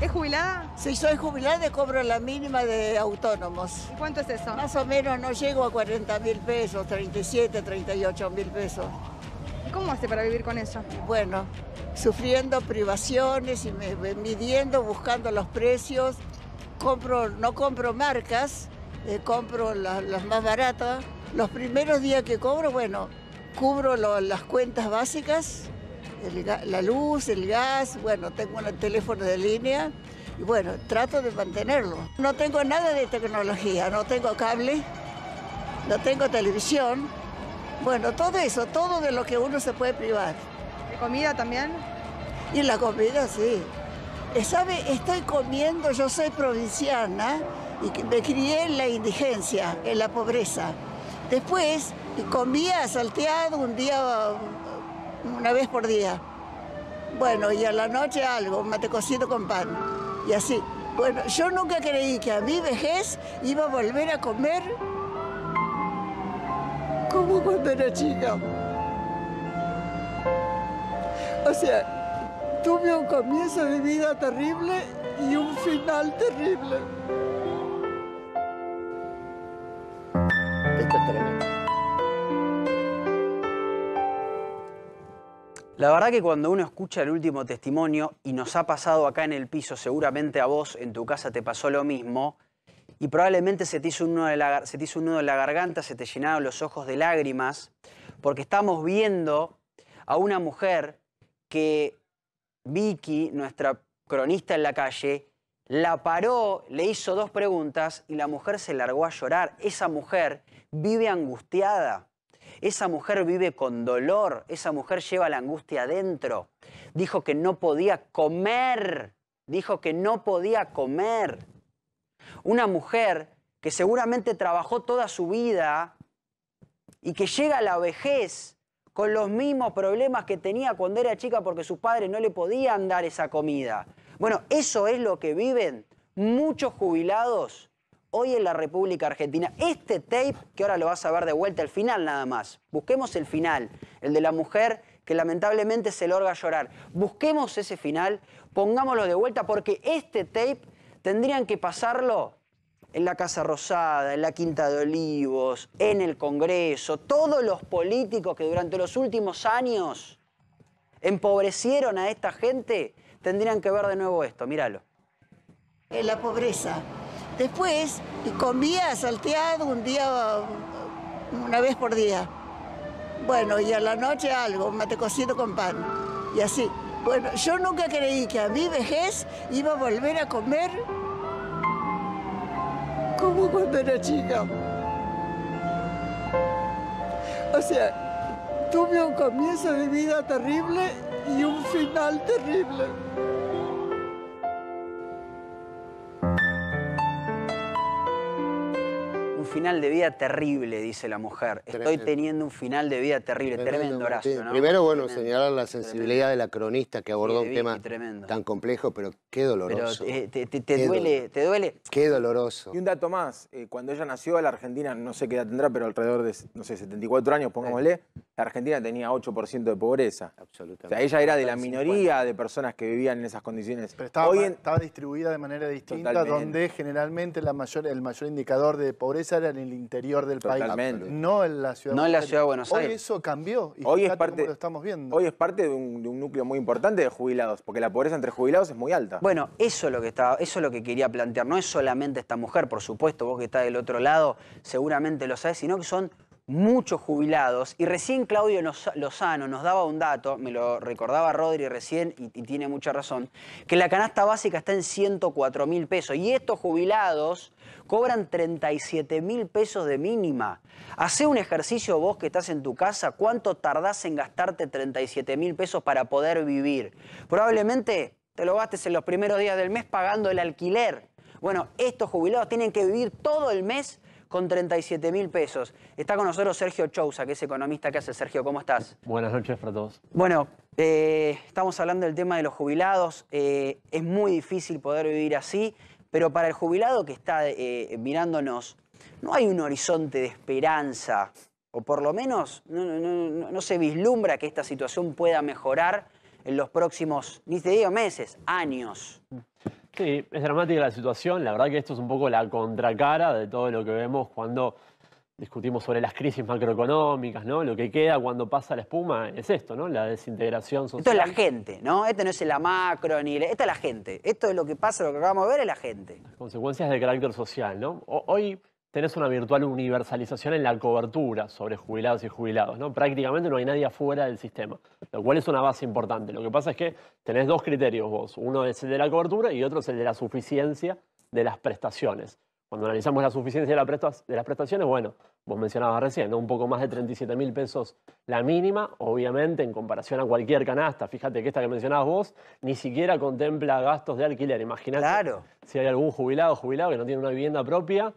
¿Es jubilada? Sí, soy jubilada cobro la mínima de autónomos. cuánto es eso? Más o menos no llego a 40 mil pesos, 37, 38 mil pesos. cómo hace para vivir con eso? Bueno, sufriendo privaciones y me, midiendo, buscando los precios. Compro, no compro marcas, eh, compro las más baratas. Los primeros días que cobro, bueno, cubro las cuentas básicas la luz, el gas, bueno, tengo el teléfono de línea y bueno, trato de mantenerlo. No tengo nada de tecnología, no tengo cable, no tengo televisión, bueno, todo eso, todo de lo que uno se puede privar. ¿De comida también? Y la comida, sí. Eh, ¿Sabe? Estoy comiendo, yo soy provinciana y me crié en la indigencia, en la pobreza. Después comía salteado, un día una vez por día. Bueno, y a la noche algo, mate cocido con pan. Y así. Bueno, yo nunca creí que a mi vejez iba a volver a comer como cuando era chica. O sea, tuve un comienzo de vida terrible y un final terrible. La verdad que cuando uno escucha el último testimonio, y nos ha pasado acá en el piso, seguramente a vos en tu casa te pasó lo mismo, y probablemente se te hizo un nudo la, se en la garganta, se te llenaron los ojos de lágrimas, porque estamos viendo a una mujer que Vicky, nuestra cronista en la calle, la paró, le hizo dos preguntas y la mujer se largó a llorar. Esa mujer vive angustiada. Esa mujer vive con dolor, esa mujer lleva la angustia adentro. Dijo que no podía comer, dijo que no podía comer. Una mujer que seguramente trabajó toda su vida y que llega a la vejez con los mismos problemas que tenía cuando era chica porque sus padres no le podían dar esa comida. Bueno, eso es lo que viven muchos jubilados hoy en la República Argentina. Este tape, que ahora lo vas a ver de vuelta, el final nada más. Busquemos el final, el de la mujer que lamentablemente se a llorar. Busquemos ese final, pongámoslo de vuelta, porque este tape tendrían que pasarlo en la Casa Rosada, en la Quinta de Olivos, en el Congreso, todos los políticos que durante los últimos años empobrecieron a esta gente, tendrían que ver de nuevo esto, míralo. Eh, la pobreza Después comía salteado un día, una vez por día. Bueno, y a la noche algo, mate con pan. Y así. Bueno, yo nunca creí que a mi vejez iba a volver a comer como cuando era chica. O sea, tuve un comienzo de vida terrible y un final terrible. final de vida terrible, dice la mujer. Estoy eh, teniendo un final de vida terrible. Tremendo, Primero, bueno, señalar la sensibilidad de la cronista que abordó un tema tan complejo, pero qué doloroso. Eh, te, duele, te duele. Qué doloroso. Y un dato más, eh, cuando ella nació, la Argentina, no sé qué edad tendrá, pero alrededor de, no sé, 74 años, pongámosle, la Argentina tenía 8% de pobreza. Absolutamente. O sea, ella era de la minoría de personas que vivían en esas condiciones. estaba, distribuida de manera distinta, donde generalmente el mayor indicador de pobreza era en el interior del país, no en la ciudad. No en la ciudad de Buenos Aires. Hoy eso cambió y hoy es parte, lo estamos viendo. Hoy es parte de un, núcleo muy importante de jubilados, porque la pobreza entre jubilados es muy alta. Bueno, eso es lo que eso es lo que quería plantear. No es solamente esta mujer, por supuesto, vos que estás del otro lado, seguramente lo sabes, sino que son muchos jubilados. Y recién Claudio Lozano nos daba un dato, me lo recordaba Rodri recién y, tiene mucha razón, que la canasta básica está en 104 mil pesos y estos jubilados cobran 37 mil pesos de mínima. Hacé un ejercicio vos que estás en tu casa, ¿cuánto tardás en gastarte 37 mil pesos para poder vivir? Probablemente te lo gastes en los primeros días del mes pagando el alquiler. Bueno, estos jubilados tienen que vivir todo el mes con 37 mil pesos. Está con nosotros Sergio Chousa, que es economista. que hace, Sergio? ¿Cómo estás? Buenas noches para todos. Bueno, eh, estamos hablando del tema de los jubilados. Eh, es muy difícil poder vivir así, pero para el jubilado que está eh, mirándonos, no hay un horizonte de esperanza, o por lo menos no, no se vislumbra que esta situación pueda mejorar en los próximos, ni te digo meses, años. Mm. Sí, es dramática la situación. La verdad que esto es un poco la contracara de todo lo que vemos cuando discutimos sobre las crisis macroeconómicas, ¿no? Lo que queda cuando pasa la espuma es esto, ¿no? La desintegración social. Esto es la gente, ¿no? Esto no es la macro ni... La... es la gente. Esto es lo que pasa, lo que acabamos de ver es la gente. Las consecuencias de carácter social, ¿no? hoy tenés una virtual universalización en la cobertura sobre jubilados y jubilados. ¿no? Prácticamente no hay nadie afuera del sistema, lo cual es una base importante. Lo que pasa es que tenés dos criterios vos. Uno es el de la cobertura y otro es el de la suficiencia de las prestaciones. Cuando analizamos la suficiencia de, las prestaciones, bueno, vos mencionabas recién, un poco más de 37 mil pesos la mínima, obviamente en comparación a cualquier canasta. Fíjate que esta que mencionabas vos ni siquiera contempla gastos de alquiler. Imagínate claro. si hay algún jubilado o jubilado que no tiene una vivienda propia,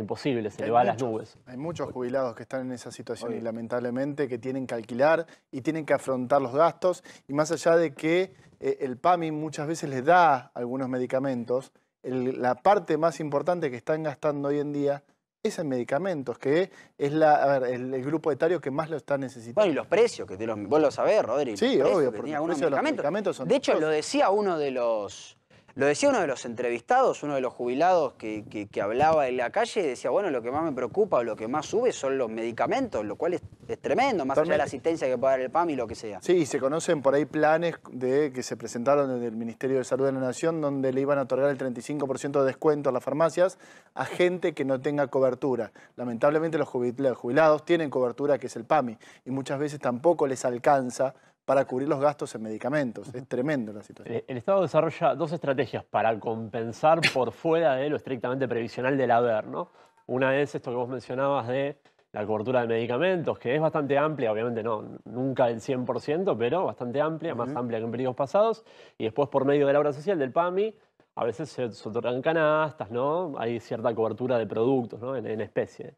imposible, se le va a las nubes. Hay muchos jubilados que están en esa situación y lamentablemente que tienen que alquilar y tienen que afrontar los gastos y más allá de que eh, el PAMI muchas veces les da algunos medicamentos, la parte más importante que están gastando hoy en día es en medicamentos, que es el, grupo etario que más lo está necesitando. Bueno, y los precios, que te los, vos lo sabés, Rodri. Sí, obvio, porque los medicamentos. son de hecho, lo decía uno de los lo decía uno de los entrevistados, uno de los jubilados que, hablaba en la calle, decía, bueno, lo que más me preocupa o lo que más sube son los medicamentos, lo cual es, tremendo, más allá de la asistencia que puede dar el PAMI, y lo que sea. Sí, y se conocen por ahí planes de, que se presentaron en el Ministerio de Salud de la Nación, donde le iban a otorgar el 35% de descuento a las farmacias a gente que no tenga cobertura. Lamentablemente los jubilados tienen cobertura, que es el PAMI, y muchas veces tampoco les alcanza para cubrir los gastos en medicamentos. Es tremendo la situación. Eh, el Estado desarrolla dos estrategias para compensar por fuera de lo estrictamente previsional del haber. ¿no? Una es esto que vos mencionabas de la cobertura de medicamentos, que es bastante amplia, obviamente no, nunca del 100%, pero bastante amplia, más amplia que en periodos pasados. Y después por medio de la obra social, del PAMI, a veces se, otorgan canastas, ¿no? Hay cierta cobertura de productos, En, en especie.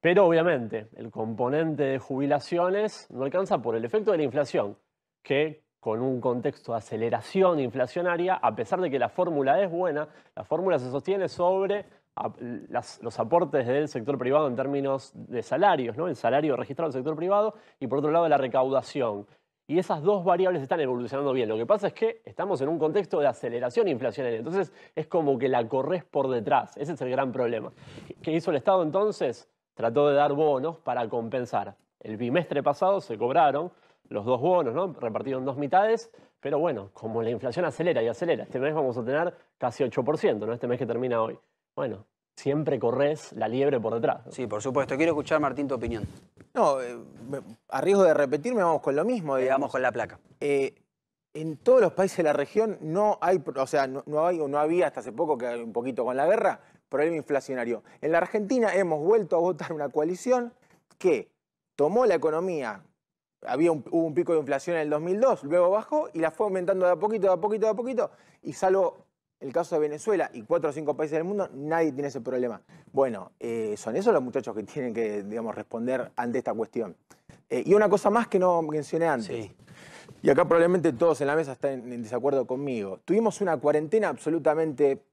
Pero obviamente el componente de jubilaciones no alcanza por el efecto de la inflación, que con un contexto de aceleración inflacionaria, a pesar de que la fórmula es buena, la fórmula se sostiene sobre los aportes del sector privado en términos de salarios, ¿no? el salario registrado del sector privado y por otro lado la recaudación. Y esas dos variables están evolucionando bien. Lo que pasa es que estamos en un contexto de aceleración inflacionaria. Entonces es como que la corres por detrás. Ese es el gran problema. ¿Qué hizo el Estado entonces? trató de dar bonos para compensar. El bimestre pasado se cobraron los dos bonos, ¿no? Repartieron dos mitades, pero bueno, como la inflación acelera y acelera, este mes vamos a tener casi 8%, ¿no? Este mes que termina hoy. Bueno, siempre corres la liebre por detrás. Sí, por supuesto. Quiero escuchar, Martín, tu opinión. No, eh, a riesgo de repetirme, vamos con lo mismo. Eh, digamos. vamos con la placa. Eh, en todos los países de la región no hay, o sea, no, hay no había hasta hace poco, que un poquito con la guerra, problema inflacionario. En la Argentina hemos vuelto a votar una coalición que tomó la economía, había un, hubo un pico de inflación en el 2002, luego bajó y la fue aumentando de a poquito, de a poquito, de a poquito, y salvo el caso de Venezuela y cuatro o cinco países del mundo, nadie tiene ese problema. Bueno, eh, son esos los muchachos que tienen que, digamos, responder ante esta cuestión. Eh, y una cosa más que no mencioné antes. Sí y acá probablemente todos en la mesa están en desacuerdo conmigo, tuvimos una cuarentena absolutamente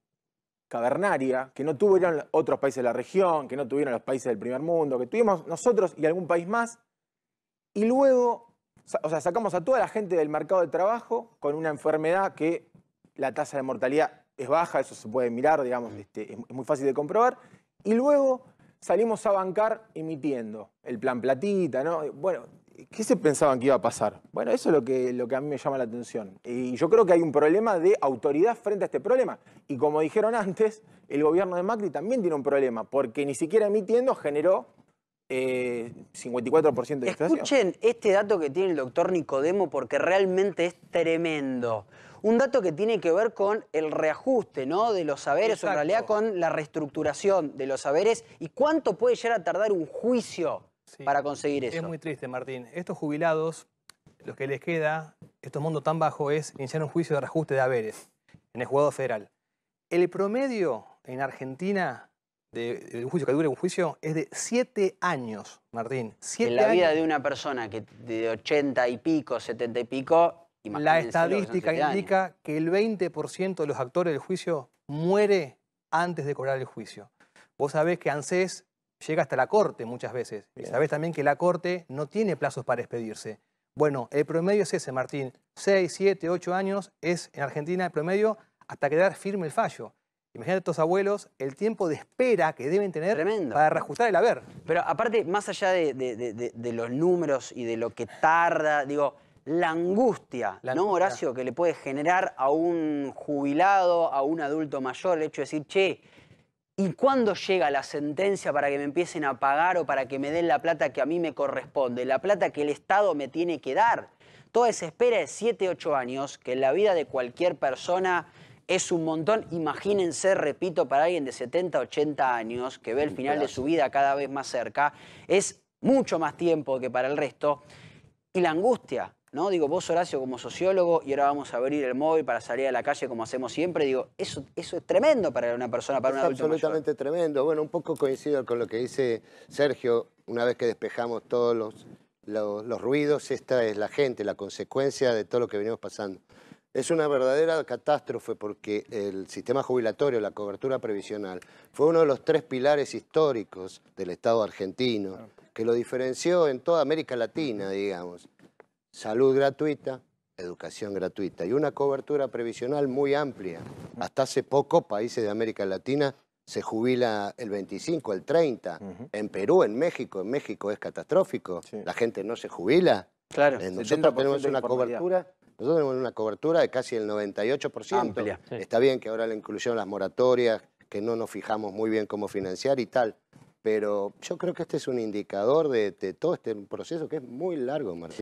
cavernaria, que no tuvieron otros países de la región, que no tuvieron los países del primer mundo, que tuvimos nosotros y algún país más, y luego, o sea, sacamos a toda la gente del mercado de trabajo con una enfermedad que la tasa de mortalidad es baja, eso se puede mirar, digamos, este, es muy fácil de comprobar, y luego salimos a bancar emitiendo el plan platita, ¿no? Bueno, ¿Qué se pensaban que iba a pasar? Bueno, eso es lo que, a mí me llama la atención. Y yo creo que hay un problema de autoridad frente a este problema. Y como dijeron antes, el gobierno de Macri también tiene un problema, porque ni siquiera emitiendo generó 54% eh, de inflación. Escuchen este dato que tiene el doctor Nicodemo, porque realmente es tremendo. Un dato que tiene que ver con el reajuste ¿no? de los saberes, en realidad con la reestructuración de los saberes y cuánto puede llegar a tardar un juicio para conseguir eso. Es muy triste, Martín. Estos jubilados, lo que les queda, estos mundos tan bajos, es iniciar un juicio de reajuste de haberes en el juzgado federal. El promedio en Argentina de, juicio que dure un juicio es de siete años, Martín. Siete en la vida de una persona que de 80 y pico, 70 y pico, La estadística indica que el 20% de los actores del juicio muere antes de cobrar el juicio. Vos sabés que ANSES llega hasta la corte muchas veces. Y sabés también que la corte no tiene plazos para expedirse. Bueno, el promedio es ese, Martín. 6, 7, 8 años es en Argentina el promedio hasta quedar firme el fallo. Imagínate a estos abuelos el tiempo de espera que deben tener para reajustar el haber. Pero aparte, más allá de, los números y de lo que tarda, digo, la angustia, ¿no, Horacio? Que le puede generar a un jubilado, a un adulto mayor, el hecho de decir, che, ¿Y cuándo llega la sentencia para que me empiecen a pagar o para que me den la plata que a mí me corresponde, la plata que el Estado me tiene que dar? Toda esa espera de 7, 8 años, que en la vida de cualquier persona es un montón, imagínense, repito, para alguien de 70, 80 años, que ve el final de su vida cada vez más cerca, es mucho más tiempo que para el resto, y la angustia, ¿no? Digo, vos Horacio como sociólogo y ahora vamos a abrir el móvil para salir a la calle como hacemos siempre, digo, eso, eso es tremendo para una persona, para una un absolutamente tremendo. Bueno, un poco coincido con lo que dice Sergio, una vez que despejamos todos los, los, los ruidos, esta es la gente, la consecuencia de todo lo que venimos pasando. Es una verdadera catástrofe porque el sistema jubilatorio, la cobertura previsional, fue uno de los tres pilares históricos del Estado argentino, que lo diferenció en toda América Latina, digamos salud gratuita, educación gratuita y una cobertura previsional muy amplia. Hasta hace poco países de América Latina se jubila el 25, el 30, en Perú, en México, en México es catastrófico, la gente no se jubila. Claro, eh, nosotros tenemos una cobertura nosotros tenemos una cobertura de casi el 98%. Está bien que ahora la inclusión, las moratorias, que no nos fijamos muy bien cómo financiar y tal. Pero yo creo que este es un indicador de, todo este proceso que es muy largo, Martín.